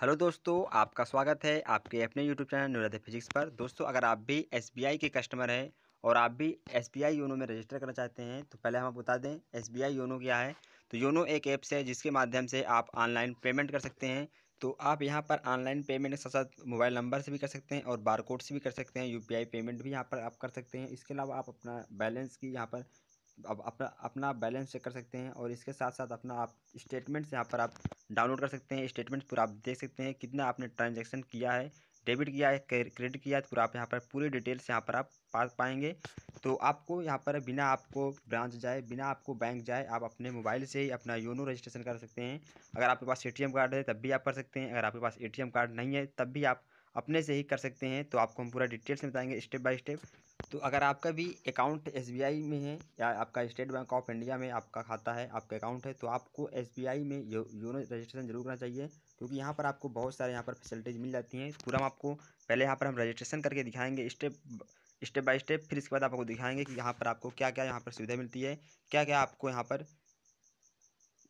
hello दोस्तों आपका स्वागत है आपके अपने यूट्यूब चैनल न्यूराधे फिजिक्स पर दोस्तों अगर आप भी एस के कस्टमर हैं और आप भी एस आई योनो में रजिस्टर करना चाहते हैं तो पहले हम आप बता दें आई योनो क्या है तो योनो एक ऐप्स है जिसके माध्यम से आप ऑनलाइन पेमेंट कर सकते हैं तो आप यहाँ पर ऑनलाइन पेमेंट के साथ साथ मोबाइल नंबर से भी कर सकते हैं और बारकोड से भी कर सकते हैं यूपीआई पेमेंट भी यहाँ पर आप कर सकते हैं इसके अलावा आप अपना बैलेंस की यहाँ पर अब अपना अपना बैलेंस चेक कर सकते हैं और इसके साथ साथ अपना आप स्टेटमेंट्स यहाँ पर आप डाउनलोड कर सकते हैं स्टेटमेंट्स पूरा आप देख सकते हैं कितना आपने ट्रांजेक्शन किया है डेबिट किया है क्रेडिट किया है तो पूरा आप यहाँ पर पूरी डिटेल्स यहाँ पर आप पा पाएंगे तो आपको यहाँ पर बिना आपको ब्रांच जाए बिना आपको बैंक जाए आप अपने मोबाइल से ही अपना योनो रजिस्ट्रेशन कर सकते हैं अगर आपके पास ए कार्ड है तब भी आप कर सकते हैं अगर आपके पास ए कार्ड नहीं है तब भी आप अपने से ही कर सकते हैं तो आपको हम पूरा डिटेल्स में बताएंगे स्टेप बाय स्टेप तो अगर आपका भी अकाउंट एस में है या आपका स्टेट बैंक ऑफ इंडिया में आपका खाता है आपका अकाउंट है तो आपको एस में यो, योनो रजिस्ट्रेशन जरूर करना चाहिए क्योंकि यहाँ पर आपको बहुत सारे यहाँ पर फैसिलिटीज़ मिल जाती हैं पूरा हम आपको पहले यहाँ पर हम रजिस्ट्रेशन करके दिखाएंगे स्टेप स्टेप बाय स्टेप फिर इसके बाद आपको दिखाएंगे कि यहाँ पर आपको क्या क्या यहाँ पर सुविधा मिलती है क्या क्या आपको यहाँ पर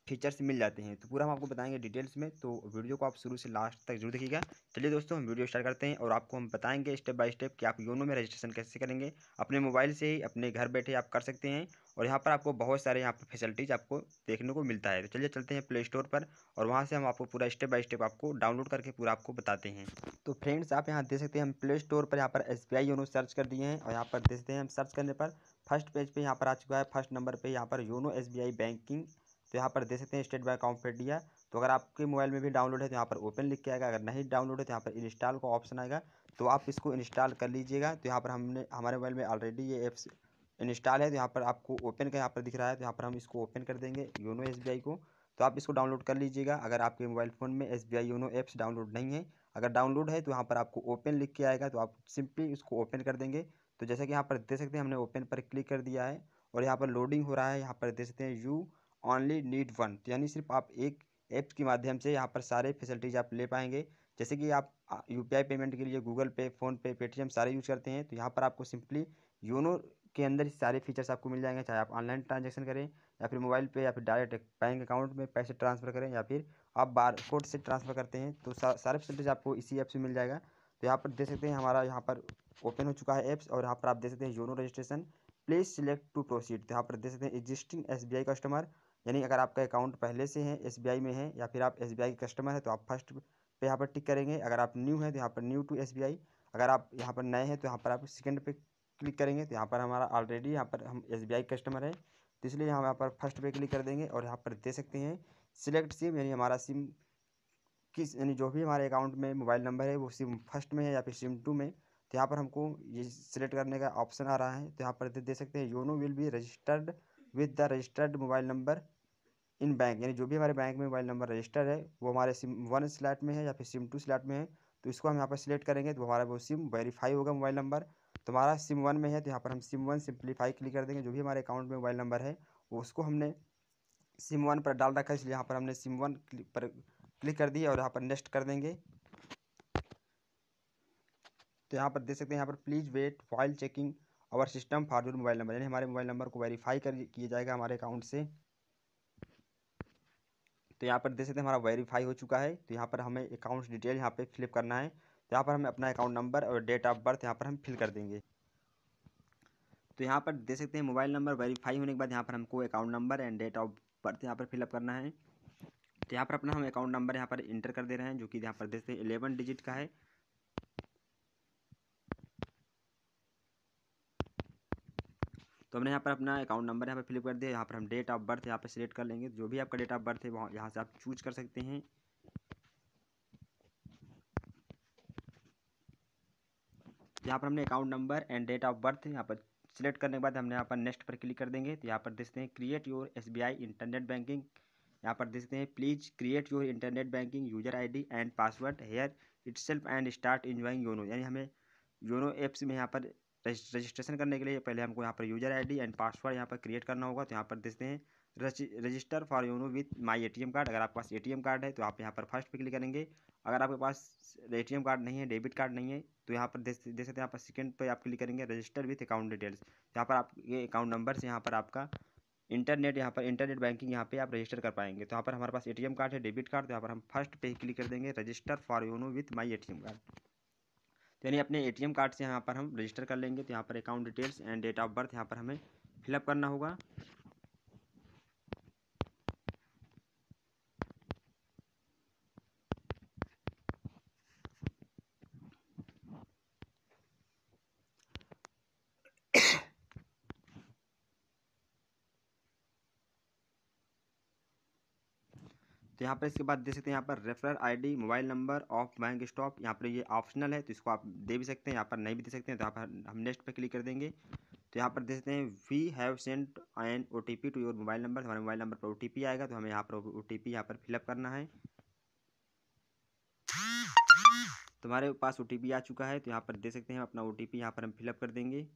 फीचर्स मिल जाते हैं तो पूरा हम आपको बताएंगे डिटेल्स में तो वीडियो को आप शुरू से लास्ट तक जरूर देखिएगा चलिए दोस्तों हम वीडियो स्टार्ट करते हैं और आपको हम बताएंगे स्टेप बाय स्टेप कि आप योनो में रजिस्ट्रेशन कैसे करेंगे अपने मोबाइल से ही अपने घर बैठे आप कर सकते हैं और यहाँ पर आपको बहुत सारे यहाँ पर फैसिलिटीज़ आपको देखने को मिलता है तो चलिए चलते हैं प्ले स्टोर पर और वहाँ से हम आपको पूरा स्टेप बाय स्टेप आपको डाउनलोड करके पूरा आपको बताते हैं तो फ्रेंड्स आप यहाँ देख सकते हैं हम प्ले स्टोर पर यहाँ पर S B I YONO search कर दिए हैं और यहाँ पर देखते हैं हम सर्च करने पर फर्स्ट पेज पर यहाँ पर आ चुका है फर्स्ट नंबर पर यहाँ पर YONO S B I banking तो यहाँ पर दे सकते हैं स्टेट बैंक ऑफ इंडिया तो अगर आपके मोबाइल में भी डाउनलोड है तो यहाँ पर ओपन लिख के आएगा अगर नहीं डाउनलोड है तो यहाँ पर इंस्टॉल का ऑप्शन आएगा तो आप इसको इंस्टॉल कर लीजिएगा तो यहाँ पर हमने हमारे मोबाइल में ऑलरेडी ये ऐप्स इंस्टॉल है तो यहाँ पर आपको ओपन का यहाँ पर दिख रहा है तो यहाँ पर हम इसको ओपन कर देंगे योनो एस को तो आप इसको डाउनलोड कर लीजिएगा अगर आपके मोबाइल फ़ोन में S B I YONO apps download नहीं है अगर डाउनलोड है तो यहाँ पर आपको ओपन लिख के आएगा तो आप सिंपली उसको ओपन कर देंगे तो जैसा कि यहाँ पर दे सकते हैं हमने ओपन पर क्लिक कर दिया है और यहाँ पर लोडिंग हो रहा है यहाँ पर दे सकते हैं यू ओनली नीड वन यानी सिर्फ आप एक ऐप के माध्यम से यहाँ पर सारे फैसिलिटीज आप ले पाएंगे जैसे कि आप यू पेमेंट के लिए गूगल पे फ़ोनपे पेटीएम सारे यूज़ करते हैं तो यहाँ पर आपको सिंपली योनो के अंदर सारे फीचर्स आपको मिल जाएंगे चाहे आप ऑनलाइन ट्रांजेक्शन करें या फिर मोबाइल पे या फिर डायरेक्ट बैंक अकाउंट में पैसे ट्रांसफ़र करें या फिर आप बार कोड से ट्रांसफ़र करते हैं तो सा, सारे फैसिलिटीज आपको इसी ऐप से मिल जाएगा तो यहाँ पर देख सकते हैं हमारा यहाँ पर ओपन हो चुका है ऐप्स और यहाँ पर आप देख सकते हैं YONO registration please select to proceed यहाँ पर देख सकते हैं एग्जिस्टिंग एस कस्टमर यानी अगर आपका अकाउंट पहले से है एस में है या फिर आप एस के कस्टमर है तो आप फर्स्ट पे यहाँ पर टिक करेंगे अगर आप न्यू हैं तो यहाँ पर न्यू टू एस अगर आप यहाँ पर नए हैं तो यहाँ पर आप सेकेंड पे क्लिक करेंगे तो यहाँ पर हमारा ऑलरेडी यहाँ पर हम एस कस्टमर है तो इसलिए हम यहाँ पर फर्स्ट पे क्लिक कर देंगे और यहाँ पर दे सकते हैं सिलेक्ट सिम यानी हमारा सिम किस यानी जो भी हमारे अकाउंट में मोबाइल नंबर है वो सिम फर्स्ट में है या फिर सिम टू में तो यहाँ पर हमको ये सिलेक्ट करने का ऑप्शन आ रहा है तो यहाँ पर दे सकते हैं YONO will be registered with the registered mobile number in bank यानी जो भी हमारे बैंक में मोबाइल नंबर रजिस्टर है वो हमारे सिम वन स्लैट में है या फिर सिम टू स्लैट में है तो इसको हम यहाँ पर सिलेक्ट करेंगे तो हमारा वो सिम वेरीफाई होगा मोबाइल नंबर तो हमारा सिम वन में है तो यहाँ पर हम सिम वन सिम्प्लीफाई क्लिक कर देंगे जो भी हमारे अकाउंट में मोबाइल नंबर है वो उसको हमने सिम वन पर डाल रखा है इसलिए यहाँ पर हमने सिम वन पर क्लिक कर दिया और यहाँ पर नेक्स्ट कर देंगे तो यहाँ पर देख सकते हैं यहाँ पर please wait while checking our system for your mobile number यानी हमारे मोबाइल नंबर को वेरीफाई कर किया जाएगा हमारे अकाउंट से तो यहाँ पर देख सकते हैं हमारा वेरीफाई हो चुका है तो यहाँ पर हमें अकाउंट डिटेल यहाँ पर फिलअप करना है तो यहाँ पर हमें अपना अकाउंट नंबर और डेट ऑफ बर्थ यहाँ पर हम फिल कर देंगे तो यहाँ पर देख सकते हैं मोबाइल नंबर वेरीफाई होने के बाद यहाँ पर हमको account number and date of birth यहाँ पर फिलअप करना है तो यहाँ पर अपना हम अकाउंट नंबर यहाँ पर इंटर कर दे रहे हैं जो कि यहाँ पर देखते सकते हैं एलेवन डिजिट का है तो हमने यहाँ पर अपना अकाउंट नंबर यहाँ पर फिलअप कर दिया यहाँ पर हम डेट ऑफ बर्थ यहाँ पर सिलेक्ट कर लेंगे जो भी आपका डेट ऑफ बर्थ है वहाँ यहाँ से आप चूज कर सकते हैं यहाँ पर हमने account number and date of birth यहाँ पर सिलेक्ट करने के बाद हमने यहाँ पर नेक्स्ट पर क्लिक कर देंगे तो यहाँ पर देखते हैं create your S internet banking यहाँ पर देखते हैं please create your internet banking user ID and password here itself and start enjoying YONO यानी हमें योनो ऐप्स में यहाँ पर रजिस्ट्रेशन करने के लिए पहले हमको यहाँ पर यूज़र आईडी एंड पासवर्ड यहाँ पर क्रिएट करना होगा तो यहाँ पर देखते हैं register for YONO with my ATM card अगर आपके पास एटीएम कार्ड है तो आप यहाँ पर फर्स्ट पे क्लिक करेंगे अगर आपके पास एटीएम कार्ड नहीं है डेबिट कार्ड नहीं है तो यहाँ पर देख सकते हैं यहाँ पर सेकेंड पर आप क्लिक करेंगे रजिस्टर विथ अकाउंट डिटेल्स यहाँ पर आपके अकाउंट नंबर से यहाँ पर आपका इंटरनेट यहाँ पर इंटरनेट बैंकिंग यहाँ पर आप रजिस्टर कर पाएंगे तो यहाँ पर हमारे पास ए कार्ड है डेबिट कार्ड तो यहाँ पर हम फर्स्ट पे क्लिक कर देंगे register for YONO with my a card तो यानी अपने एटीएम कार्ड से यहाँ पर हम रजिस्टर कर लेंगे तो यहाँ पर account details and date of birth यहाँ पर हमें फिलअप करना होगा यहाँ पर इसके बाद देख सकते हैं यहाँ पर referral ID mobile number of bank stop यहाँ पर ये ऑप्शनल है तो इसको आप दे भी सकते हैं यहाँ पर नहीं भी दे सकते हैं तो यहाँ पर हम नेक्स्ट पर क्लिक कर देंगे तो यहाँ पर देख सकते हैं we have sent an O T P to your mobile number हमारे मोबाइल नंबर पर ओ टी पी आएगा तो हमें यहाँ पर ओ टी पी यहाँ पर फिलअप करना है तुम्हारे पास ओ टी पी आ चुका है तो यहाँ पर दे सकते हैं अपना ओ टी पी यहाँ पर हम फिलअप कर देंगे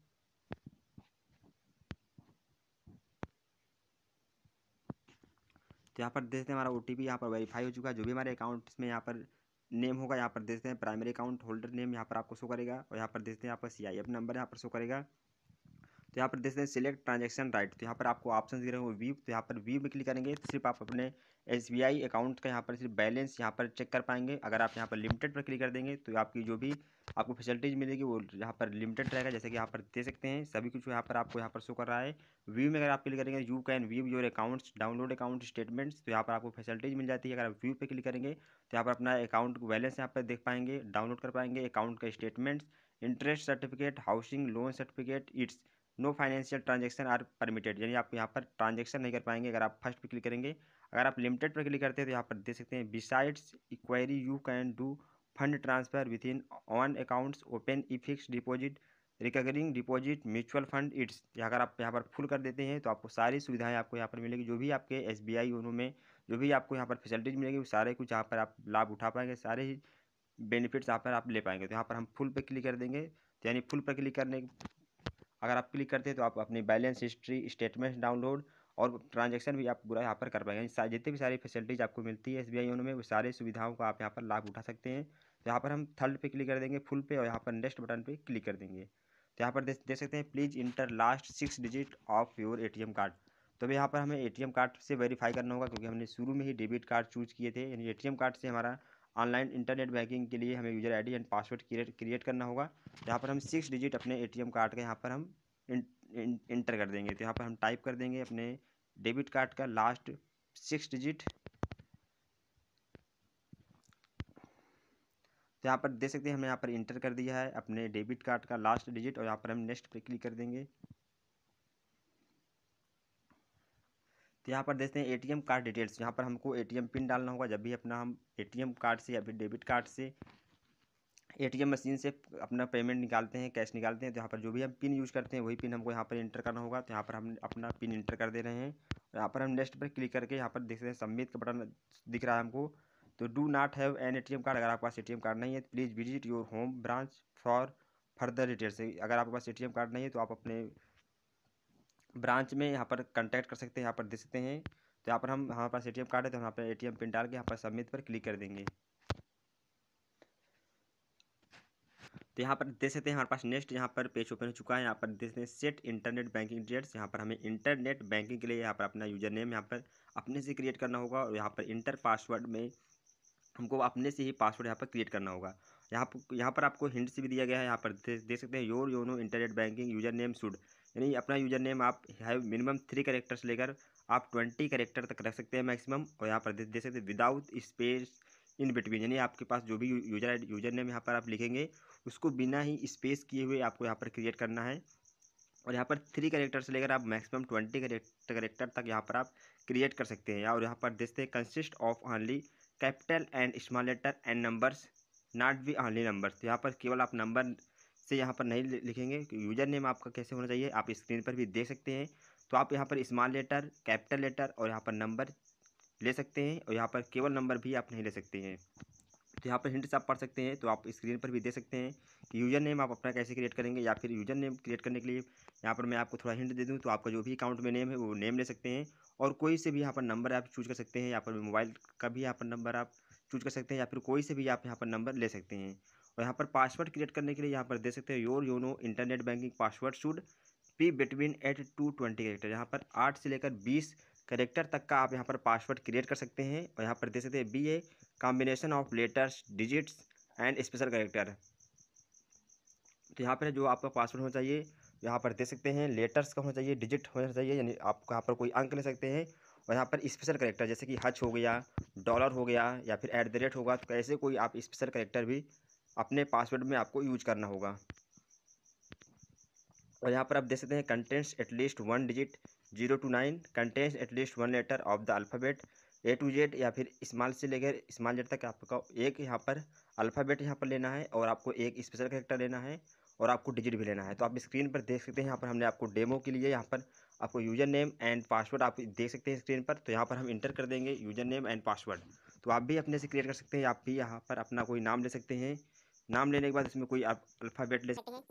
तो यहाँ पर देखते हैं हमारा ओ टी यहाँ पर वेरीफाई हो चुका है जो भी हमारे अकाउंट में यहाँ पर नेम होगा यहाँ पर देखते हैं प्राइमरी अकाउंट होल्डर नेम यहाँ पर आपको शो करेगा और यहाँ पर देखते हैं यहाँ पर सी नंबर यहाँ पर शो करेगा तो यहाँ पर देखते हैं सिलेक्ट ट्रांजेक्शन राइट तो यहाँ पर आपको ऑप्शन दे रहे हो वीव तो यहाँ पर वीव में क्लिक करेंगे तो सिर्फ आप अपने एस बी आई अकाउंट का यहाँ पर सिर्फ बैलेंस यहाँ पर चेक कर पाएंगे अगर आप यहाँ पर लिमिटेड पर क्लिक कर देंगे तो आपकी जो भी आपको फैसिलिटीज़ मिलेगी वो यहाँ पर लिमिटेड रहेगा जैसे कि यहाँ पर दे सकते हैं सभी कुछ यहाँ पर आपको यहाँ पर शो कर रहा है व्यू में अगर आप क्लिक करेंगे you can view your accounts download account statements तो यहाँ पर आपको फैसिलिटीज़ मिल जाती है अगर आप व्यू पर क्लिक करेंगे तो यहाँ पर अपना अकाउंट बैलेंस यहाँ पर देख पाएंगे डाउनलोड कर पाएंगे अकाउंट का statements interest certificate housing loan certificate it's no financial transaction are permitted यानी आप यहाँ पर ट्रांजेक्शन नहीं कर पाएंगे अगर आप फर्स्ट पर क्लिक करेंगे अगर आप लिमिटेड पर क्लिक करते हैं तो यहाँ पर देख सकते हैं besides enquiry you can do fund transfer within own accounts open e fix deposit recurring deposit mutual fund it's अगर आप यहाँ पर फुल कर देते हैं तो आपको सारी सुविधाएं आपको यहाँ पर मिलेगी जो भी आपके एस बी आई योनो में जो भी आपको यहाँ पर फैसिलिटीज मिलेगी वो सारे कुछ यहाँ पर आप लाभ उठा पाएंगे सारे ही बेनिफिट्स यहाँ पर आप ले पाएंगे तो यहाँ पर हम फुल पर क्लिक कर देंगे तो यानी फुल पर क्लिक करने अगर आप क्लिक करते हैं तो आप अपनी बैलेंस हिस्ट्री स्टेटमेंट्स डाउनलोड और ट्रांजेक्शन भी आप पूरा यहाँ पर कर पाएंगे जितनी भी सारी फैसिलिटीज़ आपको मिलती है एस बी आई में वो सारी सुविधाओं का आप यहाँ पर लाभ उठा सकते हैं तो यहाँ पर हम थर्ड पे क्लिक कर देंगे फुल पे और यहाँ पर नेक्स्ट बटन पे क्लिक कर देंगे तो यहाँ पर देख दे सकते हैं please enter last six digit of your ATM card तो अभी यहाँ पर हमें एटीएम कार्ड से वेरीफाई करना होगा क्योंकि हमने शुरू में ही डेबिट कार्ड चूज किए थे यानी एटीएम कार्ड से हमारा ऑनलाइन इंटरनेट बैंकिंग के लिए हमें user ID and password create create करना होगा तो यहाँ पर हम सिक्स डिजिट अपने ए कार्ड का यहाँ पर हम इंटर कर देंगे तो यहाँ पर हम टाइप कर देंगे अपने डेबिट कार्ड का लास्ट सिक्स डिजिट तो यहाँ पर देख सकते हैं हमने यहाँ पर इंटर कर दिया है अपने डेबिट कार्ड का लास्ट डिजिट और यहाँ पर हम नेक्स्ट पे क्लिक कर देंगे तो यहाँ पर देखते हैं एटीएम कार्ड डिटेल्स यहाँ पर हमको एटीएम पिन डालना होगा जब भी अपना हम एटीएम कार्ड से या फिर डेबिट कार्ड से एटीएम मशीन से अपना पेमेंट निकालते हैं कैश निकालते हैं तो यहाँ पर जो भी हम पिन यूज़ करते हैं वही पिन हमको यहाँ पर इंटर करना होगा तो यहाँ पर हम अपना पिन इंटर कर दे रहे हैं यहाँ पर हम नेक्स्ट पर क्लिक करके यहाँ पर देख रहे हैं सबमिट का बटन दिख रहा है हमको तो do not have an a card अगर आपके पास ए कार्ड नहीं है तो please visit your home branch for further details अगर आपके पास ए कार्ड नहीं है तो आप अपने ब्रांच में यहाँ पर कंटैक्ट कर सकते हैं यहाँ पर दे सकते हैं तो यहाँ पर हम हमारे पास ए कार्ड है तो हम यहाँ पर ए पिन डाल के यहाँ पर सबमिट पर क्लिक कर देंगे तो यहाँ पर देख सकते हैं हमारे पास नेक्स्ट यहाँ पर पेज ओपन हो चुका है यहाँ पर देख सकते हैं सेट इंटरनेट बैंकिंग डिटेल्स यहाँ पर हमें इंटरनेट बैंकिंग के लिए यहाँ पर अपना यूजर नेम यहाँ पर अपने से क्रिएट करना होगा और यहाँ पर इंटर पासवर्ड में हमको अपने से ही पासवर्ड यहाँ पर क्रिएट करना होगा यहाँ पर यहाँ पर आपको हिंट से भी दिया गया है यहाँ पर देख सकते हैं your YONO internet banking user name should यानी अपना यूजर नेम आप हैव मिनिमम थ्री करेक्टर्स लेकर आप ट्वेंटी करेक्टर तक रख सकते हैं मैक्सिमम और यहाँ पर देख सकते हैं विदाउट स्पेस इन बिटवीन यानी आपके पास जो भी यूजर यूजर नेम यहाँ पर आप लिखेंगे उसको बिना ही स्पेस किए हुए आपको यहाँ पर क्रिएट करना है और यहाँ पर थ्री करेक्टर से लेकर आप मैक्सिमम ट्वेंटी करेक्टर तक यहाँ पर आप क्रिएट कर सकते हैं और यहाँ पर देखते हैं consist of only capital and small letter and numbers not be only numbers यहाँ पर केवल आप नंबर से यहाँ पर नहीं लिखेंगे यूजर नेम आपका कैसे होना चाहिए आप स्क्रीन पर भी देख सकते हैं तो आप यहाँ पर स्मॉल लेटर कैपिटल लेटर और यहाँ पर नंबर ले सकते हैं और यहाँ पर केवल नंबर भी आप नहीं ले सकते हैं तो यहाँ पर हिंट्स आप पढ़ सकते हैं तो आप स्क्रीन पर भी दे सकते हैं कि यूज़र नेम आप अपना कैसे क्रिएट करेंगे या फिर यूज़र नेम क्रिएट करने के लिए यहाँ पर मैं आपको थोड़ा हिंट दे दूँ तो आपका जो भी अकाउंट में नेम है वो नेम ले सकते हैं और कोई से भी यहाँ पर नंबर आप चूज कर सकते हैं यहाँ पर मोबाइल का भी यहाँ पर नंबर आप चूज कर सकते हैं या फिर कोई से भी आप यहाँ पर नंबर ले सकते हैं और यहाँ पर पासवर्ड क्रिएट करने के लिए यहाँ पर दे सकते हैं your YONO internet banking password should be between eight to twenty character यहाँ पर आठ से लेकर बीस करेक्टर तक का आप यहाँ पर पासवर्ड क्रिएट कर सकते हैं और यहाँ पर देख सकते हैं be a combination of letters digits and special character तो यहाँ पर जो आपका पासवर्ड होना चाहिए यहाँ पर देख सकते हैं लेटर्स का होना चाहिए डिजिट होना चाहिए यानी आप यहाँ पर कोई अंक ले सकते हैं और यहाँ पर स्पेशल करेक्टर जैसे कि हच हो गया डॉलर हो गया या फिर एट द रेट होगा तो ऐसे कोई आप स्पेशल करेक्टर भी अपने पासवर्ड में आपको यूज करना होगा और यहाँ पर आप देख सकते हैं contents at least one digit zero to nine contents at least one letter of the alphabet A to Z या फिर स्मॉल से लेकर स्मॉल जेड तक आपका एक यहाँ पर अल्फ़ाबेट यहाँ पर लेना है और आपको एक स्पेशल करेक्टर लेना है और आपको डिजिट भी लेना है तो आप स्क्रीन पर देख सकते हैं यहाँ पर हमने आपको डेमो के लिए यहाँ पर आपको यूज़र नेम एंड पासवर्ड आप देख सकते हैं स्क्रीन पर तो यहाँ पर हम इंटर कर देंगे यूज़र नेम एंड पासवर्ड तो आप भी अपने से क्रिएट कर सकते हैं आप भी यहाँ पर अपना कोई नाम ले सकते हैं नाम लेने के बाद इसमें कोई आप अल्फ़ाबेट ले सकते हैं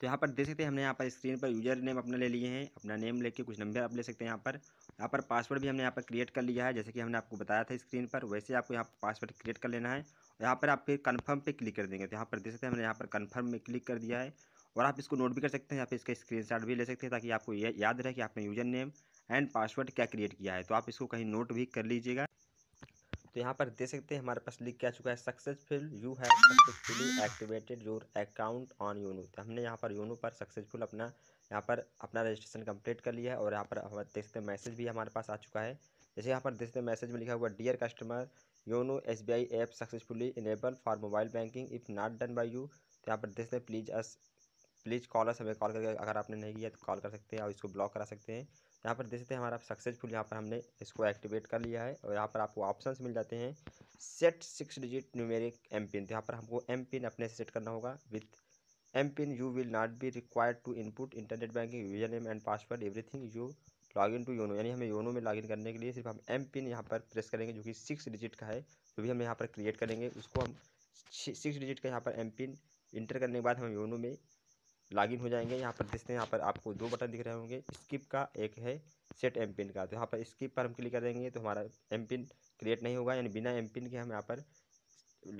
तो यहाँ पर देख सकते हैं हमने यहाँ पर स्क्रीन पर यूजर नेम अपना ले लिए हैं अपना नेम लेके कुछ नंबर आप ले सकते हैं यहाँ पर यहाँ पर पासवर्ड भी हमने यहाँ पर क्रिएट कर लिया है जैसे कि हमने आपको बताया था स्क्रीन पर वैसे आपको यहाँ पर पासवर्ड क्रिएट कर लेना है और यहाँ पर आप फिर कन्फर्म पर क्लिक कर देंगे तो यहाँ पर देख सकते हैं हमने यहाँ पर कन्फर्म में क्लिक कर दिया है और आप इसको नोट भी कर सकते हैं या फिर इसका स्क्रीन भी ले सकते हैं ताकि आपको याद रहे कि आपने यूजर नेम एंड पासवर्ड क्या क्रिएट किया है तो आप इसको कहीं नोट भी कर लीजिएगा तो यहाँ पर देख सकते हैं हमारे पास लिख क्या चुका है successful you have successfully activated your account on YONO तो हमने यहाँ पर योनो पर सक्सेसफुल अपना यहाँ पर अपना रजिस्ट्रेशन कंप्लीट कर लिया है और यहाँ पर देख सकते हैं मैसेज भी हमारे पास आ चुका है जैसे यहाँ पर देख सकते हैं मैसेज में लिखा हुआ dear customer YONO S B I app successfully enable for mobile banking if not done by you तो यहाँ पर देख सकते हैं प्लीज़ अस प्लीज़ कॉलर हमें कॉल करके अगर आपने नहीं किया तो कॉल कर सकते हैं और इसको ब्लॉक करा सकते हैं यहाँ पर देख सकते हैं हमारा सक्सेसफुल यहाँ पर हमने इसको एक्टिवेट कर लिया है और यहाँ पर आपको ऑप्शन मिल जाते हैं set six digit numeric M pin तो यहाँ पर हमको एम पिन अपने से सेट करना होगा with M pin you will not be required to input internet banking user name and password everything you log in to YONO यानी हमें योनो में लॉगिन करने के लिए सिर्फ हम एम पिन यहाँ पर प्रेस करेंगे जो कि सिक्स डिजिट का है जो भी हम यहाँ पर क्रिएट करेंगे उसको हम सिक्स डिजिट का यहाँ पर एम पिन इंटर करने के बाद हम योनो में लॉगिन हो जाएंगे यहाँ पर देखते हैं यहाँ पर आपको दो बटन दिख रहे होंगे स्किप का एक है सेट एम पिन का तो यहाँ पर स्किप पर हम क्लिक कर देंगे तो हमारा एम पिन क्रिएट नहीं होगा यानी बिना एम पिन के हम यहाँ पर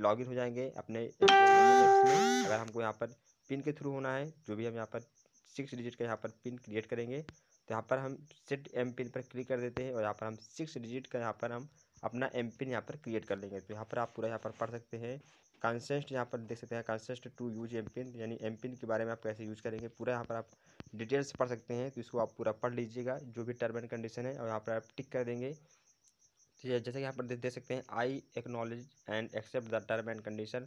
लॉगिन हो जाएंगे अपने अगर हमको यहाँ पर पिन के थ्रू होना है जो भी हम यहाँ पर सिक्स डिजिट का यहाँ पर पिन क्रिएट करेंगे तो यहाँ पर हम सेट एम पिन पर क्लिक कर देते हैं और यहाँ पर हम सिक्स डिजिट का यहाँ पर हम अपना एम पिन यहाँ पर क्रिएट कर लेंगे तो यहाँ पर आप पूरा यहाँ पर पढ़ सकते हैं कंसेस्ट यहाँ पर देख सकते हैं consent to use M pin यानी एम पिन के बारे में आप कैसे यूज़ करेंगे पूरा यहाँ पर आप डिटेल्स पढ़ सकते हैं तो इसको आप पूरा पढ़ लीजिएगा जो भी टर्म एंड कंडीशन है और यहाँ पर आप टिक कर देंगे जैसे कि यहाँ पर देख सकते हैं I acknowledge and accept the term and condition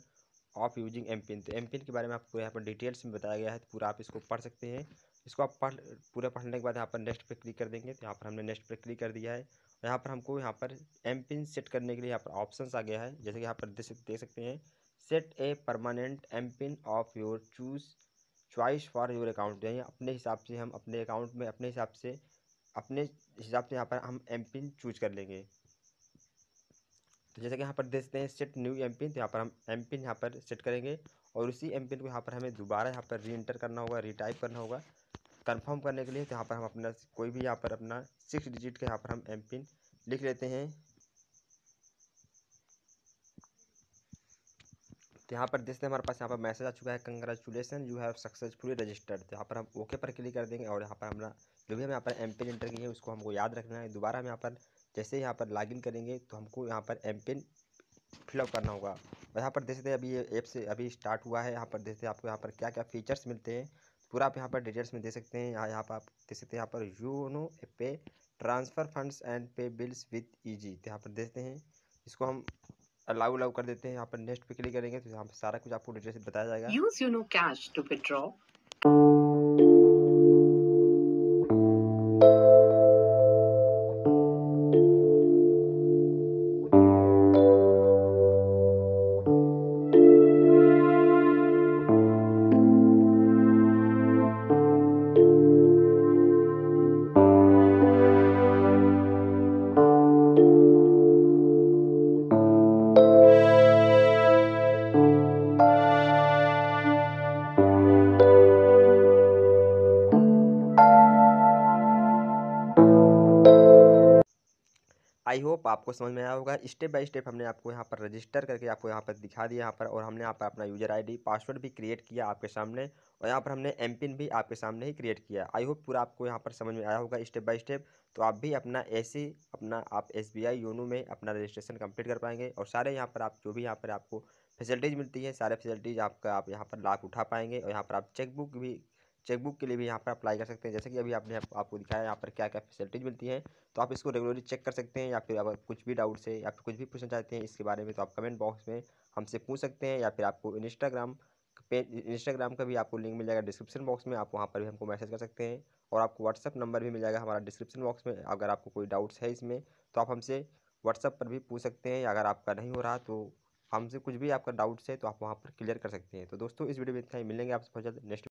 of using M pin तो एम पिन के बारे में आपको यहाँ पर डिटेल्स में बताया गया है तो पूरा आप इसको पढ़ सकते हैं इसको आप पढ़ पूरा पढ़ने के बाद यहाँ पर नेक्स्ट पर क्लिक कर देंगे तो यहाँ पर हमने नेक्स्ट पर क्लिक कर दिया है यहाँ पर हमको यहाँ पर एम पिन सेट करने के लिए यहाँ पर ऑप्शन आ गया है जैसे कि यहाँ पर देख सकते हैं set a permanent M pin of your choose choice for your account यानी अपने हिसाब से हम अपने अकाउंट में अपने हिसाब से अपने हिसाब से यहाँ पर हम एम पिन चूज कर लेंगे तो जैसे कि यहाँ पर देखते हैं सेट न्यू एम पिन तो यहाँ पर हम एम पिन यहाँ पर सेट करेंगे और उसी एम पिन को यहाँ पर हमें दोबारा यहाँ पर री इंटर करना होगा रिटाइप करना होगा कंफर्म करने के लिए तो यहाँ पर हम अपना कोई भी यहाँ पर अपना सिक्स डिजिट का यहाँ पर हम एम पिन लिख लेते हैं तो यहाँ पर देखते हैं हमारे पास यहाँ पर मैसेज आ चुका है congratulation you have successfully registered तो यहाँ पर हम ओके पर क्लिक कर देंगे और यहाँ पर हमारा जो भी हम यहाँ पर एम पिन एंटर किए उसको हमको याद रखना है दोबारा हम यहाँ पर जैसे यहाँ पर इन करेंगे तो हमको यहाँ पर एम पिन फिलअप करना होगा और यहाँ पर देखते हैं अभी ये ऐप से अभी स्टार्ट हुआ है यहाँ पर देखते हैं आपको यहाँ पर क्या क्या फीचर्स मिलते हैं पूरा आप यहाँ पर डिटेल्स में दे सकते हैं यहाँ यहाँ पर आप देख सकते हैं यहाँ पर YONO pay transfer funds and pay bills with easy तो यहाँ पर देखते हैं इसको हम अलाउ अलाउ कर देते हैं यहाँ पर नेक्स्ट पे क्लिक करेंगे तो यहाँ पर सारा कुछ आपको डिटेल से बताया जाएगा use YONO cash to withdraw I hope आपको समझ में आया होगा स्टेप बाय स्टेप हमने आपको यहाँ पर रजिस्टर करके आपको यहाँ पर दिखा दिया यहाँ पर और हमने यहाँ पर अपना यूजर आईडी पासवर्ड भी क्रिएट किया आपके सामने और यहाँ पर हमने एम भी आपके सामने ही क्रिएट किया आई होप पूरा आपको यहाँ पर समझ में आया होगा स्टेप बाय स्टेप तो आप भी अपना ऐसे अपना आप एस बी योनो में अपना रजिस्ट्रेशन कम्प्लीट कर पाएंगे और सारे यहाँ पर आप जो भी यहाँ पर आपको फैसिलिटीज़ मिलती है सारे फैसिलिटीज़ आपका आप यहाँ पर लाभ उठा पाएंगे और यहाँ पर आप चेकबुक भी चेकबुक के लिए भी यहाँ पर अप्लाई कर सकते हैं जैसे कि अभी आपने आप, आपको दिखाया यहाँ पर क्या क्या फैसिलिटीज मिलती है तो आप इसको रेगुलरली चेक कर सकते हैं या फिर आप कुछ भी डाउट से या फिर कुछ भी पूछना चाहते हैं इसके बारे में तो आप कमेंट बॉक्स में हमसे पूछ सकते हैं या फिर आपको इंस्टाग्राम पेज इंस्टाग्राम का भी आपको लिंक मिल जाएगा डिस्क्रिप्शन बॉक्स में आप वहाँ पर भी हमको मैसेज कर सकते हैं और आपको व्हाट्सअप नंबर भी मिल जाएगा हमारा डिस्क्रिप्शन बॉक्स में अगर आपको कोई डाउट्स है इसमें तो आप हमसे व्हाट्सअप पर भी पूछ सकते हैं अगर आपका नहीं हो रहा तो हमसे कुछ भी आपका डाउट्स है तो आप वहाँ पर क्लियर कर सकते हैं तो दोस्तों इस वीडियो में इतना ही मिलेंगे आपसे बहुत जल्द नेक्स्ट